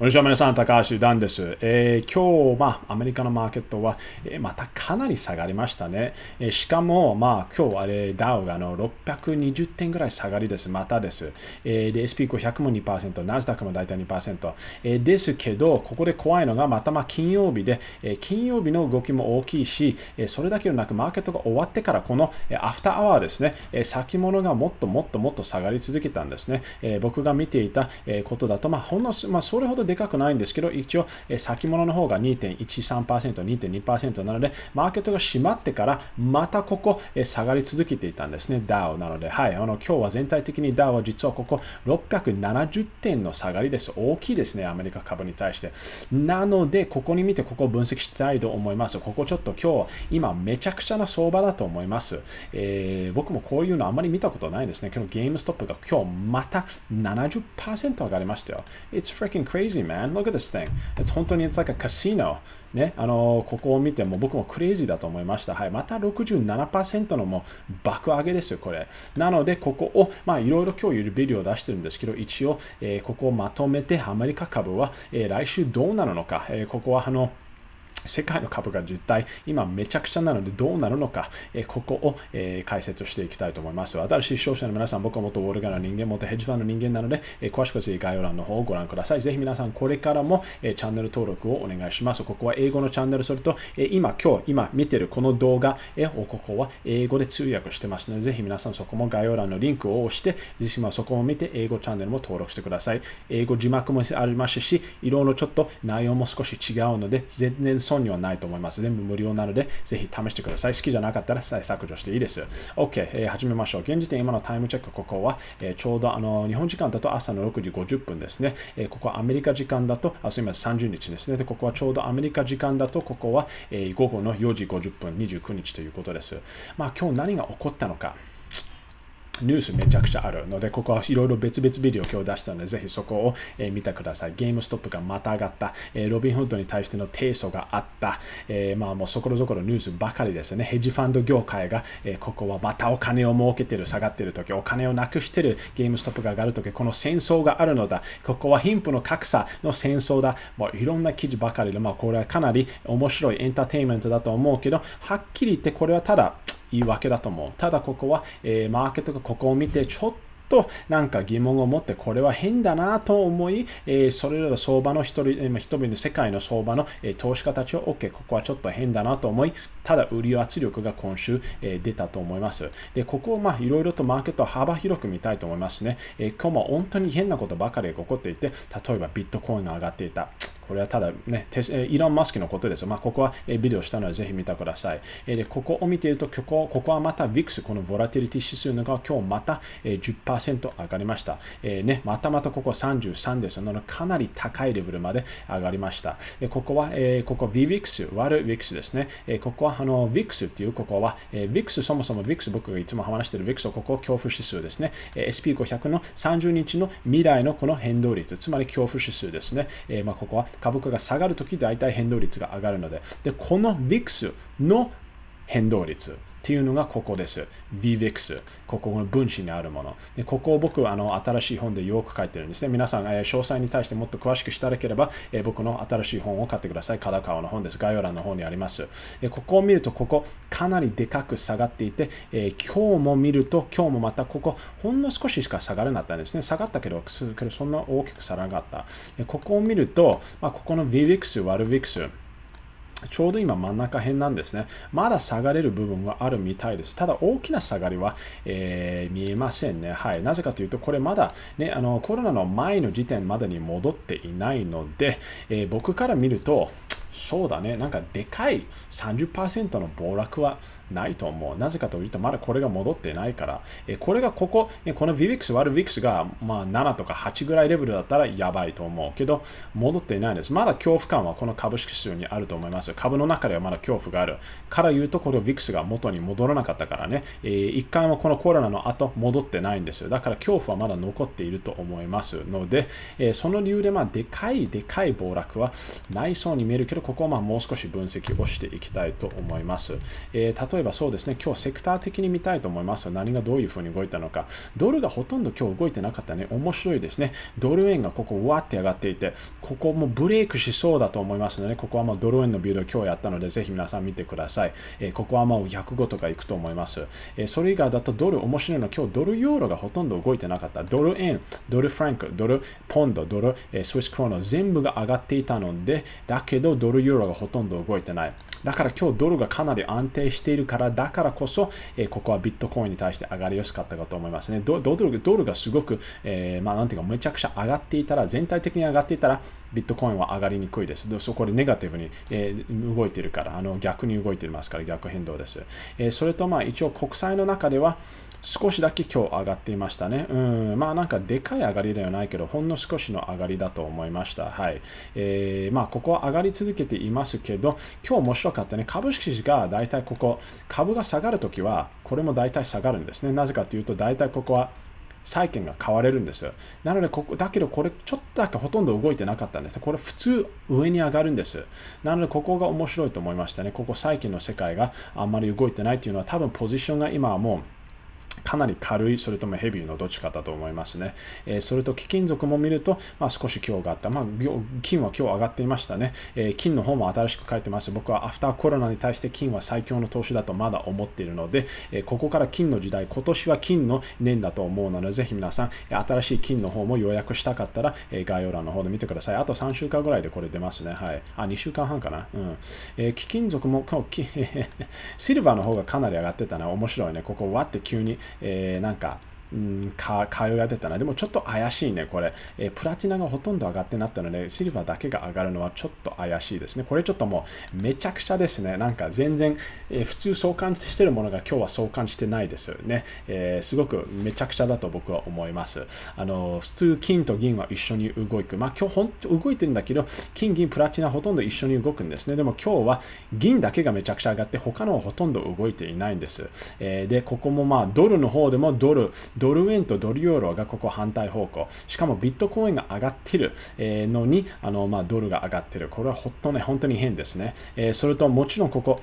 こんにちは、皆さん、高橋ダンです。えー、今日、まあ、アメリカのマーケットは、えー、またかなり下がりましたね。えー、しかも、まあ、今日、あれ、ダウがあの620点ぐらい下がりです。またです。えー、で、SP500 も2%、ナスダックも大体2%。えー、ですけど、ここで怖いのが、またまあ金曜日で、えー、金曜日の動きも大きいし、えー、それだけでなく、マーケットが終わってから、この、えー、アフターアワーですね、えー、先物がもっともっともっと下がり続けたんですね。えー、僕が見ていた、えー、ことだと、まあ、ほんの、まあ、それほどでかくないんですけど、一応、え先物の方が2.13%、2.2%なので、マーケットが閉まってから、またここ、え下がり続けていたんですね、ダウなので、はい、あの今日は全体的にダウは実はここ670点の下がりです。大きいですね、アメリカ株に対して。なので、ここに見て、ここを分析したいと思います。ここちょっと今日、今、めちゃくちゃな相場だと思います。えー、僕もこういうのあんまり見たことないですね。今日、ゲームストップが今日また70%上がりましたよ。It's freaking crazy crazy, man. Look at this thing. It's 本当に it's like a casino. ね、あのここを見ても僕もクレイジーだと思いました。はい、また67%のもう爆上げですよ、これ。なので、ここを、まあ、いろいろ今日ビデオを出してるんですけど、一応、えー、ここをまとめて、アメリカ株は、えー、来週どうなるのか、えー、ここはあの、世界の株が実態、今めちゃくちゃなのでどうなるのか、えここを、え解説していきたいと思います。新しい視聴者の皆さん、僕は元ウォール街の人間、元ヘッジファンの人間なので、え詳しくはぜひ概要欄の方をご覧ください。ぜひ皆さん、これからも、えチャンネル登録をお願いします。ここは英語のチャンネル、それと、え今、今日、今見てるこの動画えここは英語で通訳してますので、ぜひ皆さんそこも概要欄のリンクを押して、ぜひそこを見て英語チャンネルも登録してください。英語字幕もありますし、いろいろちょっと内容も少し違うので、全然損にはないと思います。全部無料なので、ぜひ試してください。好きじゃなかったら再削除していいです。OK、えー、始めましょう。現時点、今のタイムチェック、ここは、えー、ちょうどあの日本時間だと朝の6時50分ですね。えー、ここはアメリカ時間だと、あすみません、30日ですね。で、ここはちょうどアメリカ時間だと、ここは、えー、午後の4時50分、29日ということです。まあ、今日何が起こったのか。ニュースめちゃくちゃあるので、ここはいろいろ別々ビデオを今日出したので、ぜひそこを、え見てください。ゲームストップがまた上がった、えロビン・フッドに対しての提訴があった、えー、まあもうそころそころニュースばかりですよね。ヘッジファンド業界が、えここはまたお金を儲けてる、下がってるとき、お金をなくしてる、ゲームストップが上がるとき、この戦争があるのだ、ここは貧富の格差の戦争だ、もういろんな記事ばかりで、まあこれはかなり面白いエンターテインメントだと思うけど、はっきり言ってこれはただ、言い訳だと思う。ただここは、えー、マーケットがここを見てちょっととなんか疑問を持ってこれは変だなと思い、えー、それらの相場の一人、人々の世界の相場の、えー、投資家たちを OK、ここはちょっと変だなと思い、ただ売り圧力が今週、えー、出たと思います。で、ここをまあいろいろとマーケットを幅広く見たいと思いますね。え今日も本当に変なことばかり起こっていて、例えばビットコインが上がっていた。これはただね、イーロン・マスクのことですよ。まあ、ここはビデオしたのでぜひ見てください。で、ここを見ていると、ここここはまた VIX、このボラティリティ指数のが今日また10%上がりました。えね、またまたここ33ですかなり高いレベルまで上がりました。でここは、えここ VIX、割る VIX ですね。えここはあの VIX っていう、ここは、え VIX、そもそも VIX、僕がいつも話している VIX、ここ恐怖指数ですね。え SP500 の30日の未来のこの変動率、つまり恐怖指数ですね。えまあ、ここは株価が下がるとき大体変動率が上がるのででこの VIX の変動率っていうのがここです。VVIX。ここの分子にあるもの。でここを僕はあの新しい本でよく書いてるんですね。皆さん、え詳細に対してもっと詳しくしただければ、え僕の新しい本を買ってください。カダカワの本です。概要欄の方にあります。えここを見ると、ここかなりでかく下がっていて、え今日も見ると、今日もまたここほんの少ししか下がらなかったんですね。下がったけど、けどそんな大きく下がらなかった。ここを見ると、まあ、ここの VVIX、WALVIX、ちょうど今真ん中辺なんですね。まだ下がれる部分はあるみたいです。ただ大きな下がりは、えー、見えませんね。はい。なぜかというと、これまだ、ね、あのコロナの前の時点までに戻っていないので、えー、僕から見ると、そうだね、なんかでかい30%の暴落はないと思う。なぜかというと、まだこれが戻ってないから、えこれがここ、えこの v v x 割る VIX が、まあ、7とか8ぐらいレベルだったらやばいと思うけど、戻っていないです。まだ恐怖感はこの株式市場にあると思います。株の中ではまだ恐怖がある。から言うと、この VIX が元に戻らなかったからね、えー、一回もこのコロナの後戻ってないんですよ。だから恐怖はまだ残っていると思いますので、えー、その理由で、まあ、でかいでかい暴落はないそうに見えるけど、ここはまあもう少し分析をしていきたいと思います。えー、例ええばそうですね、今日セクター的に見たいと思います何がどういうふうに動いたのか。ドルがほとんど今日動いてなかったね。面白いですね。ドル円がここ、わって上がっていて、ここもブレイクしそうだと思いますので、ここはもうドル円のビルド今日やったので、ぜひ皆さん見てください。えー、ここはもう逆語とかいくと思います。えー、それ以外だとドル面白いのは今日ドルユーロがほとんど動いてなかった。ドル円、ドルフランク、ドルポンド、ドル、えー、スイスクローナ全部が上がっていたので、だけどドルユーロがほとんど動いてない。だから今日ドルがかなり安定しているからだからこそ、えここはビットコインに対して上がりやすかったかと思いますね。ドルドルがすごく、えー、まあ、なんていうか、めちゃくちゃ上がっていたら、全体的に上がっていたら、ビットコインは上がりにくいです。そこでネガティブに、えー、動いているから、あの逆に動いていますから、逆変動です。えー、それと、まあ、一応国債の中では、少しだけ今日上がっていましたね。うん、まあなんかでかい上がりではないけど、ほんの少しの上がりだと思いました。はい。えー、まあここは上がり続けていますけど、今日面白かったね。株式が大体ここ、株が下がるときは、これも大体下がるんですね。なぜかというと、大体ここは、債券が買われるんですよ。なのでここ、だけどこれちょっとだけほとんど動いてなかったんですね。これ普通上に上がるんです。なのでここが面白いと思いましたね。ここ債券の世界があんまり動いてないというのは多分ポジションが今はもうかなり軽い、それともヘビーのどっちかだと思いますね。えー、それと貴金属も見ると、まあ、少し今日があった、まあ、金は今日上がっていましたね、えー、金の方も新しく書いてます。僕はアフターコロナに対して金は最強の投資だとまだ思っているので、えここから金の時代、今年は金の年だと思うので、ぜひ皆さん、新しい金の方も予約したかったら、え概要欄の方で見てください。あと3週間ぐらいでこれ出ますね。はい。あ、2週間半かな。うん。え貴金属も、シルバーの方がかなり上がってたね。面白いね。ここ、わって急に、えー、なんかうん、通いが出たな。でもちょっと怪しいね、これ、えー、プラチナがほとんど上がってなったので、シルバーだけが上がるのはちょっと怪しいですね。これちょっともうめちゃくちゃですね。なんか全然、えー、普通相関してるものが今日は相関してないですよね、えー、すごくめちゃくちゃだと僕は思います。あの、普通金と銀は一緒に動く。まあ今日本当動いてるんだけど、金、銀、プラチナほとんど一緒に動くんですね。でも今日は銀だけがめちゃくちゃ上がって、他のはほとんど動いていないんです。えで、ここもまあドルの方でもドル、ドル円とドルユーロがここ反対方向、しかもビットコインが上がってるのに、あのまあ、ドルが上がってる。これは本当に変ですね。えー、それともちろんここ、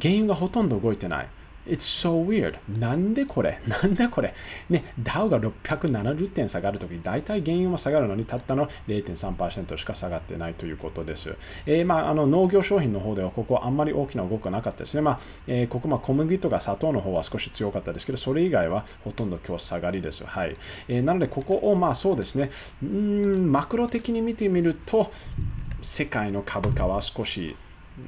原油がほとんど動いてない。It's so weird. なんでこれなんでこれね、ダウが670点下がるとき、大体原因は下がるのに、たったの0.3%しか下がってないということです。えー、まあ、あの農業商品の方では、ここあんまり大きな動きはなかったですね。まあ、えー、ここ、ま小麦とか砂糖の方は少し強かったですけど、それ以外はほとんど今日下がりです。はい。えー、なので、ここを、まあそうですね、ん、マクロ的に見てみると、世界の株価は少し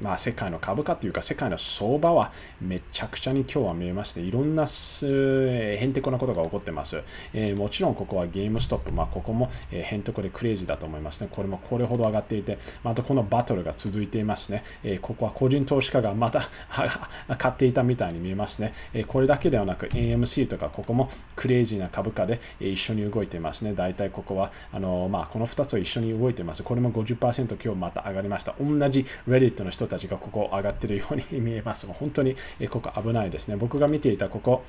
まあ、世界の株価というか世界の相場はめちゃくちゃに今日は見えましていろんなへんてこなことが起こってます、えー、もちろんここはゲームストップ、まあ、ここもへんてこでクレイジーだと思いますねこれもこれほど上がっていてまたこのバトルが続いていますね、えー、ここは個人投資家がまた 買っていたみたいに見えますね、えー、これだけではなく AMC とかここもクレイジーな株価で一緒に動いていますね大体ここはあのー、まあ、この2つを一緒に動いていますこれも50%今日また上がりました同じの人たちがここ上がってるように見えます。本当にここ危ないですね。僕が見ていたここ、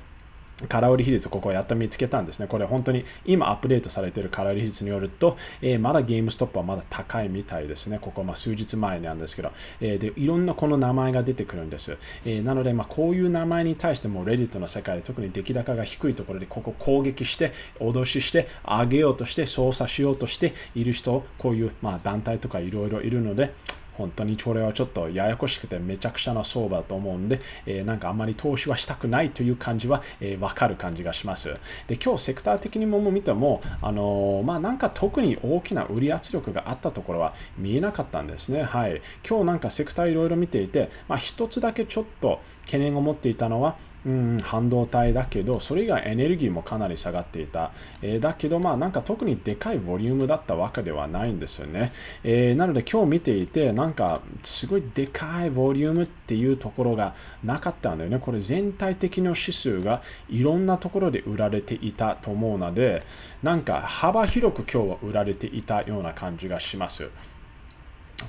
空売り比率、ここをやっと見つけたんですね。これ本当に今アップデートされている空売り比率によると、えー、まだゲームストップはまだ高いみたいですね。ここ、まあ、数日前なんですけど、えー、で、いろんなこの名前が出てくるんです。えー、なので、まこういう名前に対しても、レディットの世界で特に出来高が低いところで、ここ攻撃して、脅しして、上げようとして、操作しようとしている人、こういう、まあ、団体とかいろいろいるので、本当にこれはちょっとややこしくてめちゃくちゃな相場だと思うんで、えー、なんかあんまり投資はしたくないという感じは、えー、わかる感じがします。で、今日セクター的にも見ても、あのー、まあ、なんか特に大きな売り圧力があったところは見えなかったんですね。はい。今日なんかセクターいろいろ見ていて、まあ、一つだけちょっと懸念を持っていたのは、うん、半導体だけど、それ以外エネルギーもかなり下がっていた。えー、だけど、まあなんか特にでかいボリュームだったわけではないんですよね。えー、なので今日見ていて、なんかすごいでかいボリュームっていうところがなかったんだよね。これ全体的な指数がいろんなところで売られていたと思うので、なんか幅広く今日は売られていたような感じがします。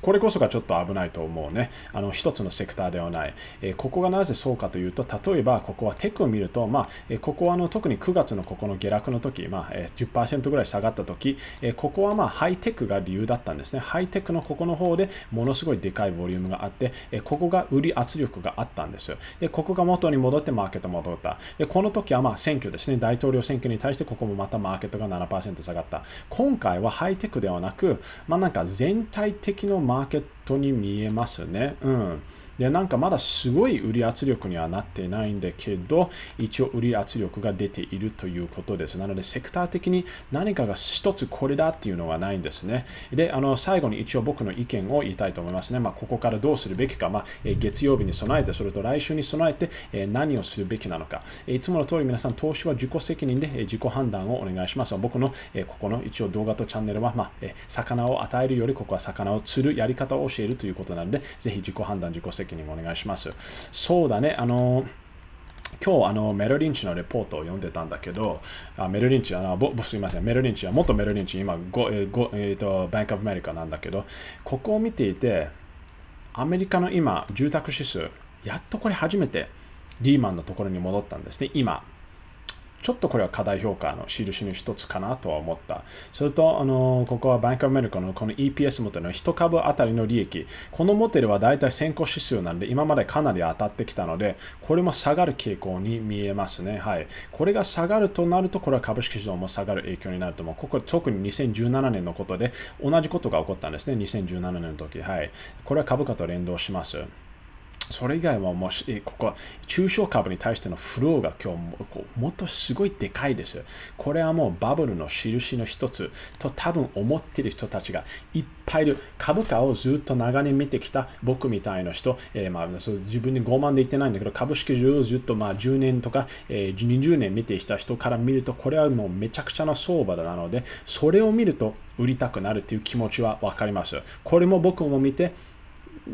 これこそがちょっと危ないと思うね。あの、一つのセクターではない。えー、ここがなぜそうかというと、例えば、ここはテクを見ると、まあ、えー、ここはあの、特に9月のここの下落の時、まあ、えー、10%ぐらい下がった時、えここはまあ、ハイテクが理由だったんですね。ハイテクのここの方でものすごいでかいボリュームがあって、えここが売り圧力があったんですよ。で、ここが元に戻ってマーケット戻った。で、この時はまあ、選挙ですね。大統領選挙に対して、ここもまたマーケットが7%下がった。今回はハイテクではなく、まあ、なんか全体的のマーケットに見えますね。うん。でなんかまだすごい売り圧力にはなってないんだけど、一応売り圧力が出ているということです。なので、セクター的に何かが一つこれだっていうのはないんですね。で、あの、最後に一応僕の意見を言いたいと思いますね。まあ、ここからどうするべきか、まあ、月曜日に備えて、それと来週に備えて、何をするべきなのか。いつもの通り皆さん、投資は自己責任で自己判断をお願いします。僕のここの一応動画とチャンネルは、まあ、魚を与えるより、ここは魚を釣るやり方を教えるということなので、ぜひ自己判断、自己責任責任お願いします。そうだね、あの、今日あのメルリンチのレポートを読んでたんだけど、あメルリンチあのぼ、すいません、メルリンチは元メルリンチ、今ご、えごえーと、バンク・アブ・メリカなんだけど、ここを見ていて、アメリカの今、住宅指数、やっとこれ初めてリーマンのところに戻ったんですね、今。ちょっとこれは過大評価の印の一つかなとは思った。それと、あのここはバンクアメリカのこの EPS モデルの1株当たりの利益。このモデルはだいたい先行指数なんで、今までかなり当たってきたので、これも下がる傾向に見えますね。はい。これが下がるとなると、これは株式市場も下がる影響になると思う。ここ特に2017年のことで、同じことが起こったんですね。2017年の時。はい。これは株価と連動します。それ以外はもうここは中小株に対してのフローが今日もっとすごいでかいです。これはもうバブルの印の一つと多分思っている人たちがいっぱいいる。株価をずっと長年見てきた僕みたいな人、えー、まあ、自分で傲慢で言ってないんだけど、株式上をずっとまあ10年とか、えー、20年見てきた人から見ると、これはもうめちゃくちゃな相場なので、それを見ると売りたくなるという気持ちは分かります。これも僕も見て、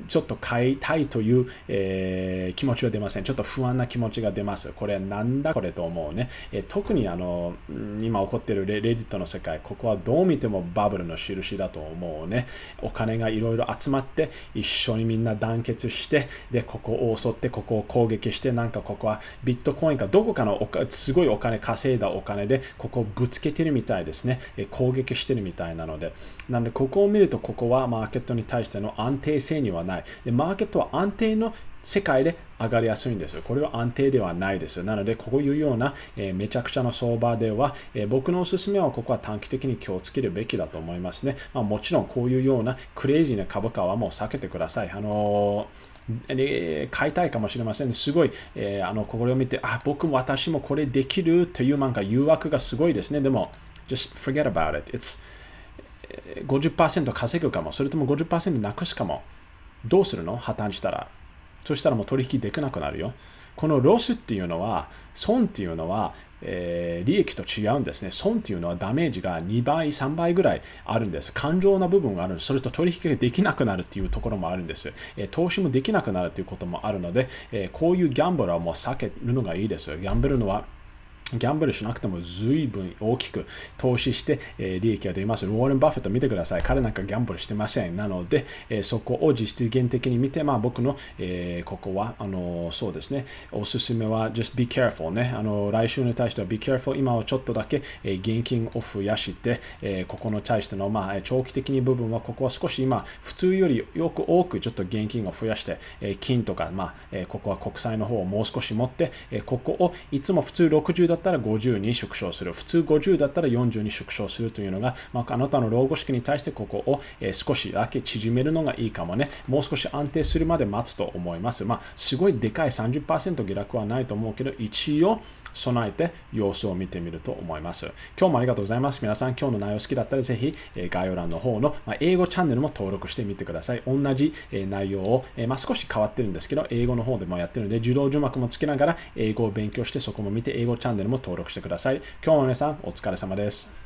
ちょっと変えたいという、えー、気持ちは出ません。ちょっと不安な気持ちが出ます。これなんだこれと思うね。えー、特にあの今起こっているレレディットの世界、ここはどう見てもバブルの印だと思うね。お金がいろいろ集まって一緒にみんな団結して、で、ここを襲って、ここを攻撃して、なんかここはビットコインかどこかのすごいお金稼いだお金で、ここをぶつけてるみたいですね。えー、攻撃してるみたいなので。なので、ここを見ると、ここはマーケットに対しての安定性にはない。で、マーケットは安定の世界で上がりやすいんですよ。これは安定ではないですよ。なので、こういうような、えー、めちゃくちゃの相場では、えー、僕のおすすめはここは短期的に気をつけるべきだと思いますね。まあ、もちろん、こういうようなクレイジーな株価はもう避けてください。あのー買いたいかもしれません、すごい、えー、あのこれを見て、あ、僕も私もこれできるというなんか誘惑がすごいですね。でも、just forget about it. It's 50%稼ぐかも、それとも50%なくすかも。どうするの破綻したら。そしたらもう取引できなくなるよ。このロスっていうのは、損っていうのは、えー、利益と違うんですね。損っていうのはダメージが2倍、3倍ぐらいあるんです。感情な部分があるんです。それと取引ができなくなるっていうところもあるんです。えー、投資もできなくなるっていうこともあるので、えー、こういうギャンブルはもう避けるのがいいです。ギャンブルのはギャンブルしなくても随分大きく投資して、え利益が出ます。ウォーレン・バフェット見てください。彼なんかギャンブルしてません。なので、えそこを実現的に見て、まあ、僕の、えここはあのそうですね、おすすめは just be careful ね。あの来週に対しては be careful 今はちょっとだけ、え現金を増やして、えここの対しての、まあ、長期的に部分はここは少し今普通よりよく多くちょっと現金を増やして、え金とか、まあえここは国債の方をもう少し持って、えここをいつも普通60だだったら50に縮小する、普通50だったら40に縮小するというのが、まあ、あなたの老後式に対してここを、え少しだけ縮めるのがいいかもね、もう少し安定するまで待つと思います。まあ、すごいでかい30%下落はないと思うけど、一応、備えて様子を見てみると思います。今日もありがとうございます。皆さん、今日の内容好きだったらぜひ、え概要欄の方の、ま英語チャンネルも登録してみてください。同じ、え内容を、えま少し変わってるんですけど、英語の方でもやってるので、自動字幕もつけながら英語を勉強して、そこも見て、英語チャンネルも登録してください。今日も皆さん、お疲れ様です。